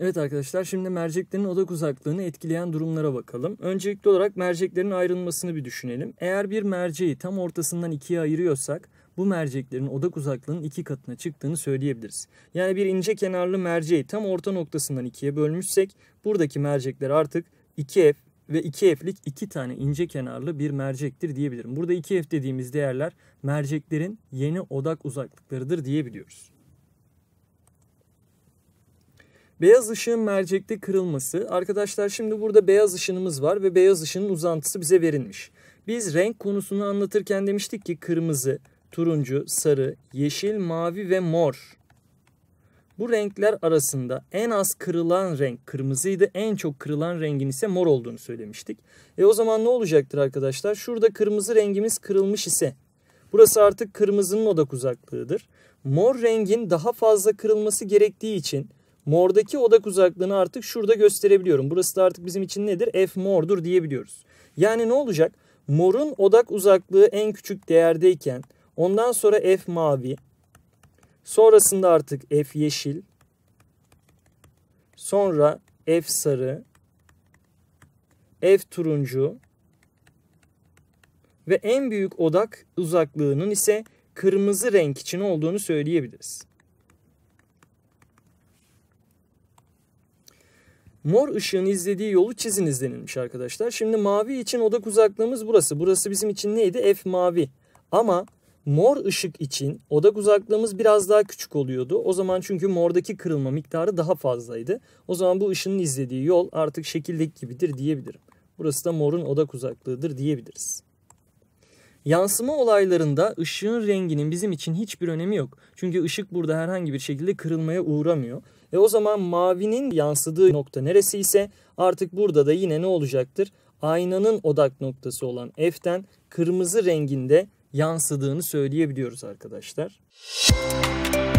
Evet arkadaşlar şimdi merceklerin odak uzaklığını etkileyen durumlara bakalım. Öncelikli olarak merceklerin ayrılmasını bir düşünelim. Eğer bir merceği tam ortasından ikiye ayırıyorsak bu merceklerin odak uzaklığının iki katına çıktığını söyleyebiliriz. Yani bir ince kenarlı merceği tam orta noktasından ikiye bölmüşsek buradaki mercekler artık 2F ve 2F'lik iki tane ince kenarlı bir mercektir diyebilirim. Burada 2F dediğimiz değerler merceklerin yeni odak uzaklıklarıdır diyebiliyoruz. Beyaz ışığın mercekte kırılması. Arkadaşlar şimdi burada beyaz ışınımız var ve beyaz ışının uzantısı bize verilmiş. Biz renk konusunu anlatırken demiştik ki kırmızı, turuncu, sarı, yeşil, mavi ve mor. Bu renkler arasında en az kırılan renk kırmızıydı. En çok kırılan rengin ise mor olduğunu söylemiştik. E o zaman ne olacaktır arkadaşlar? Şurada kırmızı rengimiz kırılmış ise burası artık kırmızının odak uzaklığıdır. Mor rengin daha fazla kırılması gerektiği için Mordaki odak uzaklığını artık şurada gösterebiliyorum. Burası da artık bizim için nedir? F mordur diyebiliyoruz. Yani ne olacak? Morun odak uzaklığı en küçük değerdeyken ondan sonra F mavi. Sonrasında artık F yeşil. Sonra F sarı. F turuncu. Ve en büyük odak uzaklığının ise kırmızı renk için olduğunu söyleyebiliriz. Mor ışığın izlediği yolu çizin izlenilmiş arkadaşlar. Şimdi mavi için odak uzaklığımız burası. Burası bizim için neydi? F mavi. Ama mor ışık için odak uzaklığımız biraz daha küçük oluyordu. O zaman çünkü mordaki kırılma miktarı daha fazlaydı. O zaman bu ışının izlediği yol artık şekildeki gibidir diyebilirim. Burası da morun odak uzaklığıdır diyebiliriz. Yansıma olaylarında ışığın renginin bizim için hiçbir önemi yok. Çünkü ışık burada herhangi bir şekilde kırılmaya uğramıyor. Ve o zaman mavinin yansıdığı nokta neresi ise artık burada da yine ne olacaktır? Aynanın odak noktası olan F'den kırmızı renginde yansıdığını söyleyebiliyoruz arkadaşlar. Müzik